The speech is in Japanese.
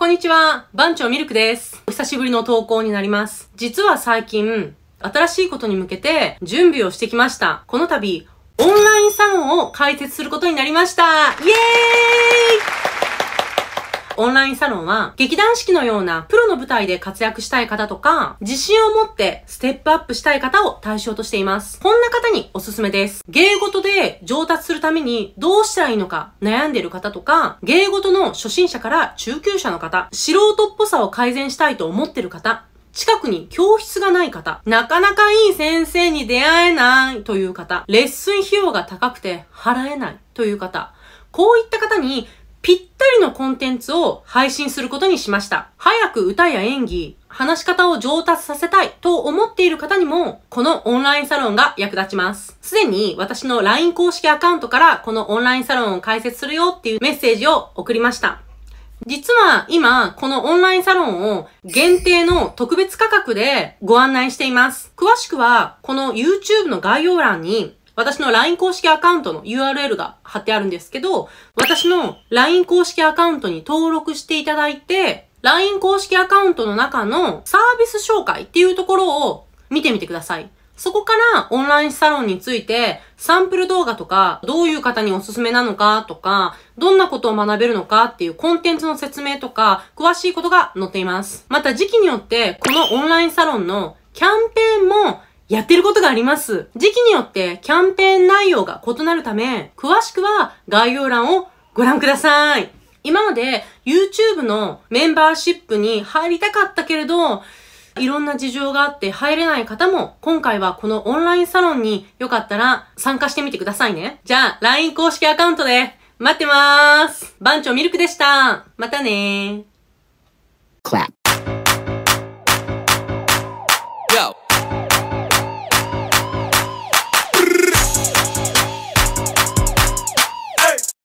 こんにちは、番長ミルクです。お久しぶりの投稿になります。実は最近、新しいことに向けて準備をしてきました。この度、オンラインサロンを開設することになりました。イエーイオンラインサロンは、劇団四季のようなプロの舞台で活躍したい方とか、自信を持ってステップアップしたい方を対象としています。こんな方におすすめです。芸事で上達するためにどうしたらいいのか悩んでる方とか、芸事の初心者から中級者の方、素人っぽさを改善したいと思ってる方、近くに教室がない方、なかなかいい先生に出会えないという方、レッスン費用が高くて払えないという方、こういった方にぴったりのコンテンツを配信することにしました。早く歌や演技、話し方を上達させたいと思っている方にも、このオンラインサロンが役立ちます。すでに私の LINE 公式アカウントからこのオンラインサロンを開設するよっていうメッセージを送りました。実は今、このオンラインサロンを限定の特別価格でご案内しています。詳しくは、この YouTube の概要欄に私の LINE 公式アカウントの URL が貼ってあるんですけど、私の LINE 公式アカウントに登録していただいて、LINE 公式アカウントの中のサービス紹介っていうところを見てみてください。そこからオンラインサロンについてサンプル動画とかどういう方におすすめなのかとかどんなことを学べるのかっていうコンテンツの説明とか詳しいことが載っています。また時期によってこのオンラインサロンのキャンペーンもやってることがあります。時期によってキャンペーン内容が異なるため、詳しくは概要欄をご覧ください。今まで YouTube のメンバーシップに入りたかったけれど、いろんな事情があって入れない方も、今回はこのオンラインサロンによかったら参加してみてくださいね。じゃあ、LINE 公式アカウントで待ってまーす。番長ミルクでした。またねー。